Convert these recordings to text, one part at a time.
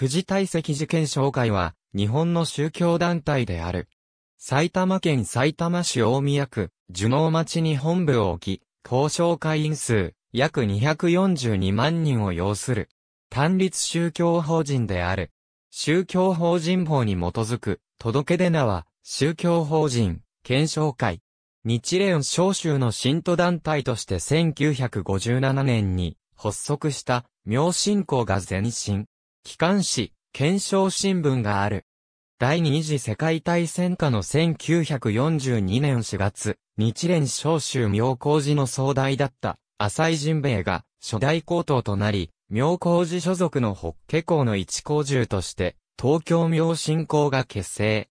富士大石事件紹介は、日本の宗教団体である。埼玉県埼玉市大宮区、樹能町に本部を置き、交渉会員数、約242万人を要する。単立宗教法人である。宗教法人法に基づく、届け出名は、宗教法人、検証会。日蓮召集の信徒団体として1957年に発足した、明信仰が前身。機関紙、検証新聞がある。第二次世界大戦下の1942年4月、日蓮召集妙高寺の総代だった浅井神兵衛が初代高等となり、妙高寺所属の北家校の一校中として東京妙新校が結成。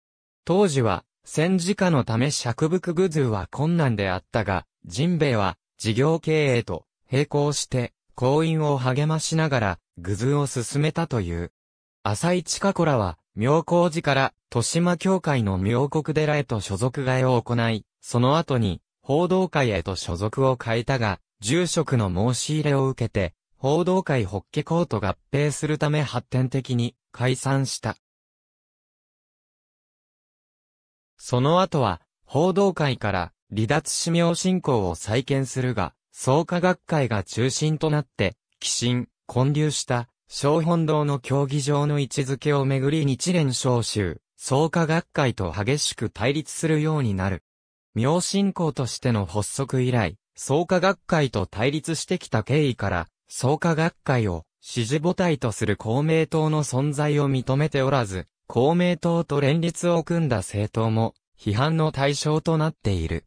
当時は戦時下のため尺伏具図は困難であったが、神兵衛は事業経営と並行して、行員を励ましながら、具図を進めたという。浅井近子らは、妙高寺から、豊島教会の妙国寺へと所属替えを行い、その後に、報道会へと所属を変えたが、住職の申し入れを受けて、報道会ホッケ校と合併するため発展的に解散した。その後は、報道会から離脱指名信仰を再建するが、創価学会が中心となって、寄進、混流した小本堂の競技場の位置づけをめぐり日蓮召集、創価学会と激しく対立するようになる。明信仰としての発足以来、創価学会と対立してきた経緯から、創価学会を支持母体とする公明党の存在を認めておらず、公明党と連立を組んだ政党も批判の対象となっている。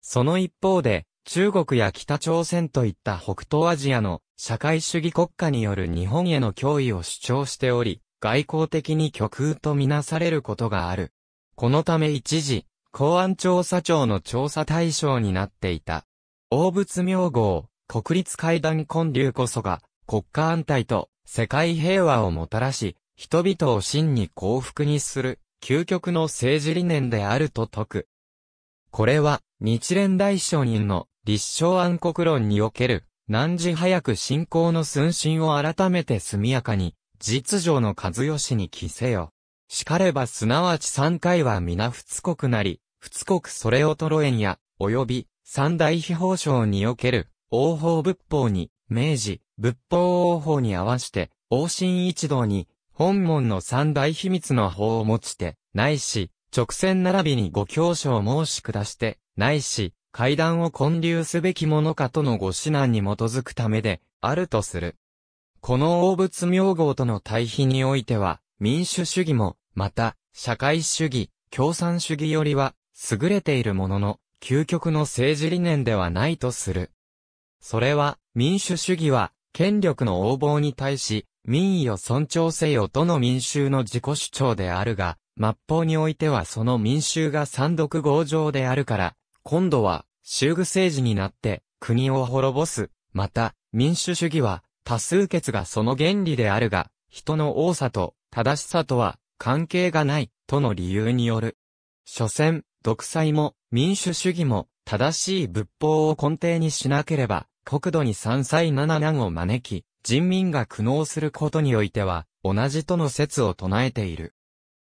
その一方で、中国や北朝鮮といった北東アジアの社会主義国家による日本への脅威を主張しており、外交的に極右とみなされることがある。このため一時、公安調査庁の調査対象になっていた。大仏明号、国立会談建立こそが、国家安泰と世界平和をもたらし、人々を真に幸福にする、究極の政治理念であると説く。これは、日蓮大聖人の立正安国論における何時早く信仰の寸心を改めて速やかに、実情の和義に着せよ。しかればすなわち三回は皆不国なり、不国それを衰えんや、及び、三大秘宝省における、王法仏法に、明治、仏法王法に合わして、王神一同に、本門の三大秘密の法を持ちて、ないし、直線並びにご教書を申し下して、ないし、階段を建立すべきものかとのご指南に基づくためで、あるとする。この王仏名号との対比においては、民主主義も、また、社会主義、共産主義よりは、優れているものの、究極の政治理念ではないとする。それは、民主主義は、権力の横暴に対し、民意を尊重せよとの民衆の自己主張であるが、末法においてはその民衆が三独合情であるから、今度は、修具政治になって、国を滅ぼす。また、民主主義は、多数決がその原理であるが、人の多さと、正しさとは、関係がない、との理由による。所詮、独裁も、民主主義も、正しい仏法を根底にしなければ、国土に三歳七難を招き、人民が苦悩することにおいては、同じとの説を唱えている。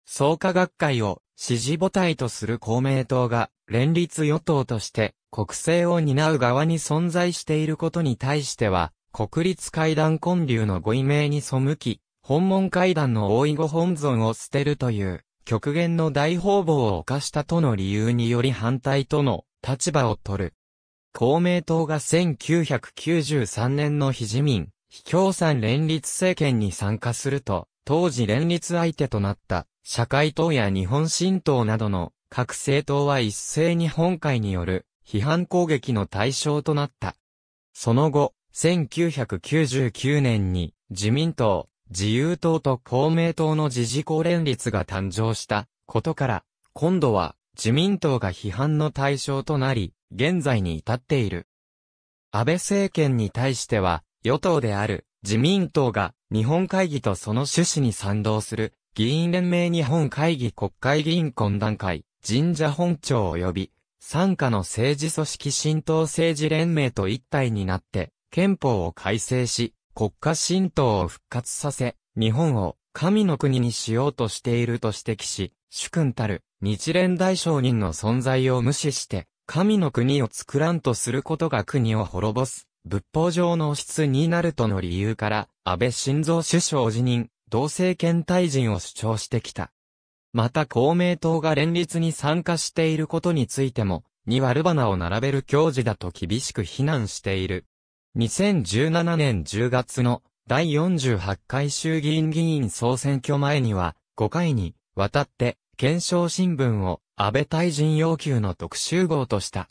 創価学会を支持母体とする公明党が連立与党として国政を担う側に存在していることに対しては、国立会談根流のご異名に背き、本門会談の大囲碁本尊を捨てるという極限の大方々を犯したとの理由により反対との立場を取る。公明党が1993年の非自民、非共産連立政権に参加すると、当時連立相手となった社会党や日本新党などの各政党は一斉に本会による批判攻撃の対象となった。その後、1999年に自民党、自由党と公明党の自治公連立が誕生したことから、今度は自民党が批判の対象となり、現在に至っている。安倍政権に対しては、与党である自民党が日本会議とその趣旨に賛同する議員連盟日本会議国会議員懇談会神社本庁及び参加の政治組織新党政治連盟と一体になって憲法を改正し国家新党を復活させ日本を神の国にしようとしていると指摘し主君たる日蓮大商人の存在を無視して神の国を作らんとすることが国を滅ぼす仏法上の質になるとの理由から、安倍晋三首相辞任、同政権退陣を主張してきた。また公明党が連立に参加していることについても、に割花を並べる教授だと厳しく非難している。2017年10月の第48回衆議院議員総選挙前には、5回にわたって、検証新聞を安倍退陣要求の特集号とした。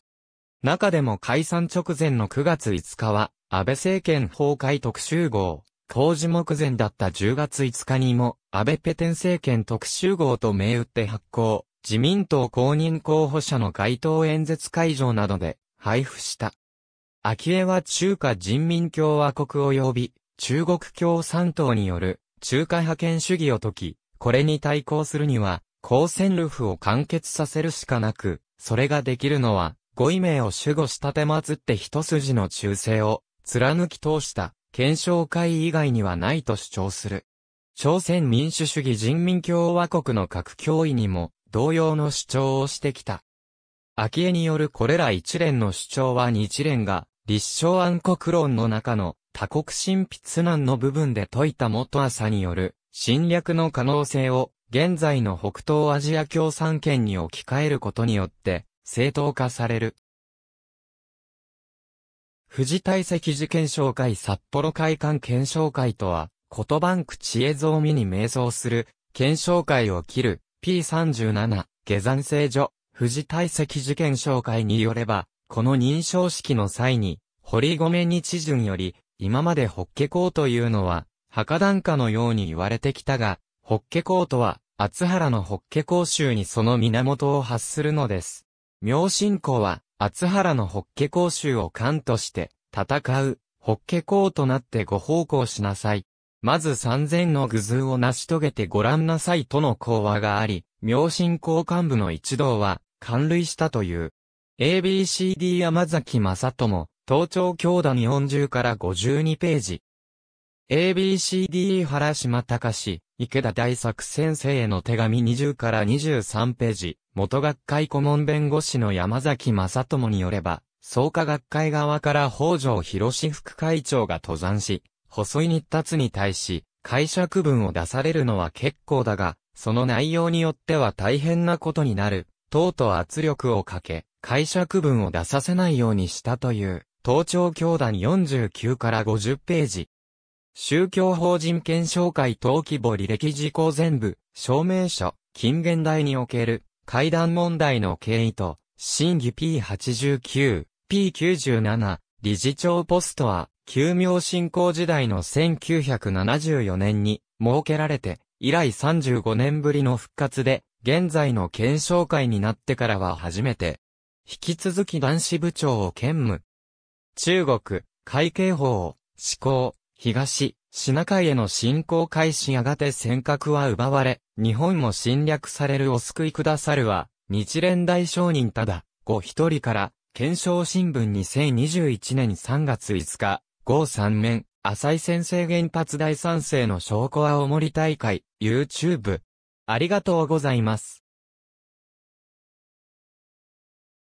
中でも解散直前の9月5日は、安倍政権崩壊特集号、工事目前だった10月5日にも、安倍ペテン政権特集号と銘打って発行、自民党公認候補者の街頭演説会場などで配布した。昭恵は中華人民共和国及び中国共産党による中華派遣主義を解き、これに対抗するには、公選ルフを完結させるしかなく、それができるのはご位名を守護したてまつって一筋の忠誠を貫き通した検証会以外にはないと主張する。朝鮮民主主義人民共和国の核脅威にも同様の主張をしてきた。昭恵によるこれら一連の主張は日蓮が立証暗黒論の中の多国神筆難の部分で説いた元朝による侵略の可能性を現在の北東アジア共産圏に置き換えることによって正当化される。富士大積事件紹介札幌会館検証会とは、言葉んく知恵蔵見に瞑想する、検証会を切る、P37、下山聖所、富士大積事件紹介によれば、この認証式の際に、堀米日順より、今までホッケうというのは、墓段家のように言われてきたが、ホッケーとは、厚原のホッケ港州にその源を発するのです。明神公は、厚原の北家講習を官として、戦う、北家公となってご奉公しなさい。まず三千の愚図を成し遂げてご覧なさいとの講話があり、明神公幹部の一同は、官類したという。ABCD 山崎正友、東朝教団40から52ページ。ABCD 原島隆池田大作先生への手紙20から23ページ、元学会顧問弁護士の山崎正智によれば、創価学会側から北条博士副会長が登山し、細い日達に対し、解釈文を出されるのは結構だが、その内容によっては大変なことになる、等と圧力をかけ、解釈文を出させないようにしたという、東庁教団49から50ページ、宗教法人検証会登記簿履歴事項全部、証明書、近現代における、会談問題の経緯と、審議 P89、P97、理事長ポストは、休明振興時代の1974年に設けられて、以来35年ぶりの復活で、現在の検証会になってからは初めて、引き続き男子部長を兼務。中国、会計法を、施行、東、シナ海への侵攻開始やがて尖閣は奪われ、日本も侵略されるお救いくださるは、日蓮大商人ただ、ご一人から、検証新聞2021年3月5日、号3面、浅井先生原発大賛成の証拠はおもり大会、YouTube。ありがとうございます。